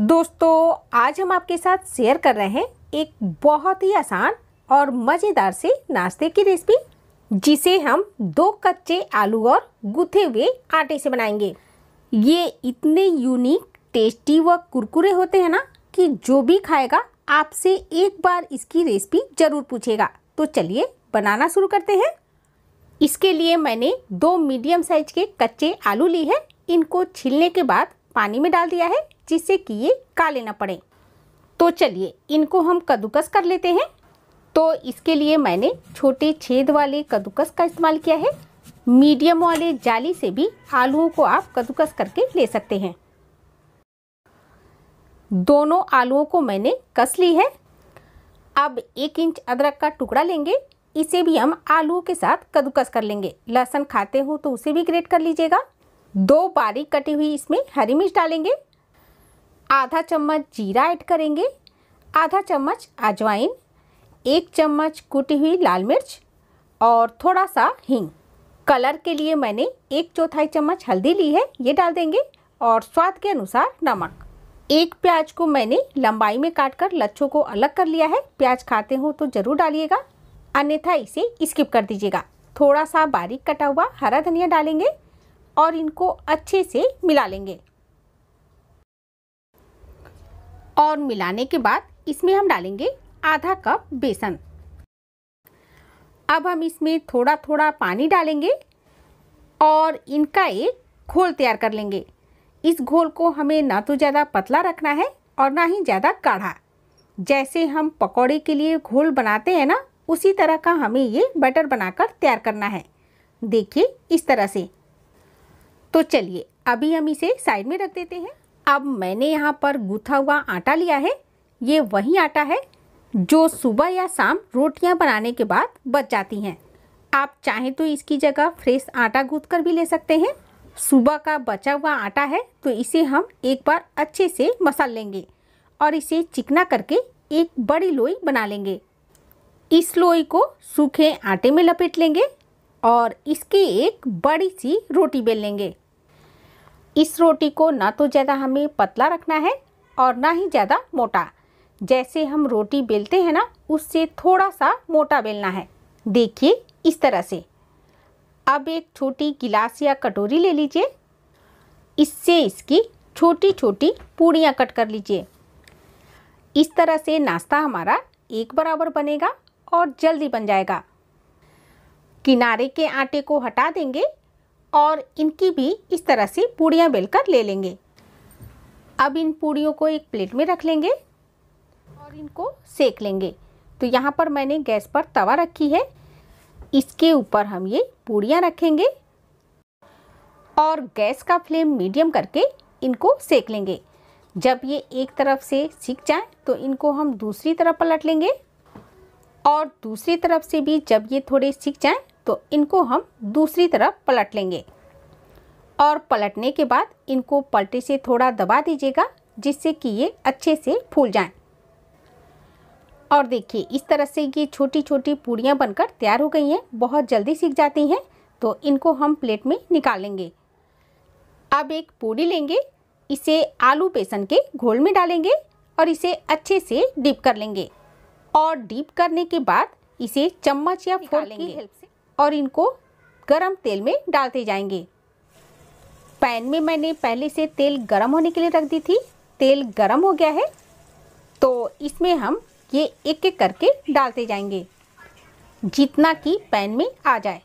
दोस्तों आज हम आपके साथ शेयर कर रहे हैं एक बहुत ही आसान और मज़ेदार से नाश्ते की रेसिपी जिसे हम दो कच्चे आलू और गुथे हुए आटे से बनाएंगे ये इतने यूनिक टेस्टी व कुरकुरे होते हैं ना कि जो भी खाएगा आपसे एक बार इसकी रेसिपी ज़रूर पूछेगा तो चलिए बनाना शुरू करते हैं इसके लिए मैंने दो मीडियम साइज के कच्चे आलू लिए हैं इनको छिलने के बाद पानी में डाल दिया है जिससे कि ये काले ना पड़े तो चलिए इनको हम कद्दूकस कर लेते हैं तो इसके लिए मैंने छोटे छेद वाले कद्दूकस का इस्तेमाल किया है मीडियम वाले जाली से भी आलूओं को आप कद्दूकस करके ले सकते हैं दोनों आलूओं को मैंने कस ली है अब एक इंच अदरक का टुकड़ा लेंगे इसे भी हम आलू के साथ कद्दूकस कर लेंगे लहसुन खाते हो तो उसे भी ग्रेट कर लीजिएगा दो बारीक कटी हुई इसमें हरी मिर्च डालेंगे आधा चम्मच जीरा ऐड करेंगे आधा चम्मच अजवाइन एक चम्मच कुटी हुई लाल मिर्च और थोड़ा सा हींग कलर के लिए मैंने एक चौथाई चम्मच हल्दी ली है ये डाल देंगे और स्वाद के अनुसार नमक एक प्याज को मैंने लंबाई में काट कर लच्छों को अलग कर लिया है प्याज खाते हो तो ज़रूर डालिएगा अन्यथा इसे स्किप कर दीजिएगा थोड़ा सा बारीक कटा हुआ हरा धनिया डालेंगे और इनको अच्छे से मिला लेंगे और मिलाने के बाद इसमें हम डालेंगे आधा कप बेसन अब हम इसमें थोड़ा थोड़ा पानी डालेंगे और इनका एक घोल तैयार कर लेंगे इस घोल को हमें ना तो ज़्यादा पतला रखना है और ना ही ज़्यादा काढ़ा जैसे हम पकौड़े के लिए घोल बनाते हैं ना उसी तरह का हमें ये बटर बनाकर तैयार करना है देखिए इस तरह से तो चलिए अभी हम इसे साइड में रख देते हैं अब मैंने यहाँ पर गुथा हुआ आटा लिया है ये वही आटा है जो सुबह या शाम रोटियाँ बनाने के बाद बच जाती हैं आप चाहें तो इसकी जगह फ्रेश आटा गूँथ कर भी ले सकते हैं सुबह का बचा हुआ आटा है तो इसे हम एक बार अच्छे से मसल लेंगे और इसे चिकना करके एक बड़ी लोई बना लेंगे इस लोई को सूखे आटे में लपेट लेंगे और इसकी एक बड़ी सी रोटी बेल लेंगे इस रोटी को ना तो ज़्यादा हमें पतला रखना है और ना ही ज़्यादा मोटा जैसे हम रोटी बेलते हैं ना उससे थोड़ा सा मोटा बेलना है देखिए इस तरह से अब एक छोटी गिलास या कटोरी ले लीजिए इससे इसकी छोटी छोटी पूड़ियाँ कट कर लीजिए इस तरह से नाश्ता हमारा एक बराबर बनेगा और जल्दी बन जाएगा किनारे के आटे को हटा देंगे और इनकी भी इस तरह से पूड़ियाँ बेलकर ले लेंगे अब इन पूड़ियों को एक प्लेट में रख लेंगे और इनको सेक लेंगे तो यहाँ पर मैंने गैस पर तवा रखी है इसके ऊपर हम ये पूड़ियाँ रखेंगे और गैस का फ्लेम मीडियम करके इनको सेक लेंगे जब ये एक तरफ से सीख जाए तो इनको हम दूसरी तरफ पलट लेंगे और दूसरी तरफ से भी जब ये थोड़े सीख जाएँ तो इनको हम दूसरी तरफ पलट लेंगे और पलटने के बाद इनको पलटे से थोड़ा दबा दीजिएगा जिससे कि ये अच्छे से फूल जाएं। और देखिए इस तरह से ये छोटी छोटी पूड़ियाँ बनकर तैयार हो गई हैं बहुत जल्दी सीख जाती हैं तो इनको हम प्लेट में निकालेंगे अब एक पूड़ी लेंगे इसे आलू बेसन के घोल में डालेंगे और इसे अच्छे से डीप कर लेंगे और डीप करने के बाद इसे चम्मच या फोर्क की हेल्प से और इनको गरम तेल में डालते जाएंगे पैन में मैंने पहले से तेल गरम होने के लिए रख दी थी तेल गरम हो गया है तो इसमें हम ये एक एक करके डालते जाएंगे जितना कि पैन में आ जाए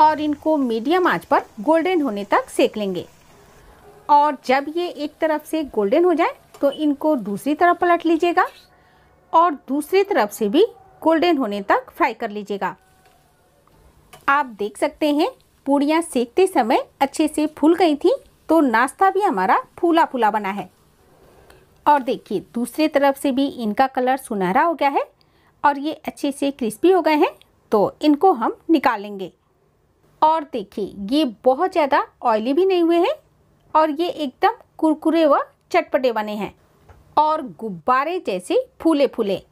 और इनको मीडियम आंच पर गोल्डन होने तक सेक लेंगे और जब ये एक तरफ से गोल्डन हो जाए तो इनको दूसरी तरफ पलट लीजिएगा और दूसरी तरफ से भी गोल्डन होने तक फ्राई कर लीजिएगा आप देख सकते हैं पूड़ियाँ सेकते समय अच्छे से फूल गई थी तो नाश्ता भी हमारा फूला फूला बना है और देखिए दूसरे तरफ से भी इनका कलर सुनहरा हो गया है और ये अच्छे से क्रिस्पी हो गए हैं तो इनको हम निकालेंगे और देखिए ये बहुत ज़्यादा ऑयली भी नहीं हुए हैं और ये एकदम कुरकुरे व चटपटे बने हैं और गुब्बारे जैसे फूले फूले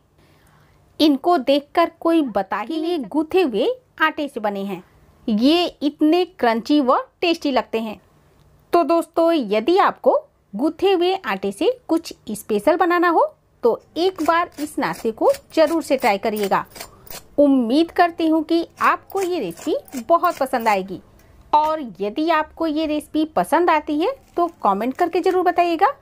इनको देखकर कोई बता ही नहीं गूथे हुए आटे हाँ, से बने हैं ये इतने क्रंची व टेस्टी लगते हैं तो दोस्तों यदि आपको गुथे हुए आटे से कुछ स्पेशल बनाना हो तो एक बार इस नाश्ते को ज़रूर से ट्राई करिएगा उम्मीद करती हूँ कि आपको ये रेसिपी बहुत पसंद आएगी और यदि आपको ये रेसिपी पसंद आती है तो कमेंट करके ज़रूर बताइएगा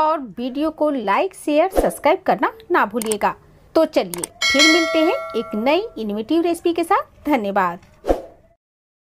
और वीडियो को लाइक शेयर सब्सक्राइब करना ना भूलिएगा तो चलिए फिर मिलते हैं एक नई इनोवेटिव रेसिपी के साथ धन्यवाद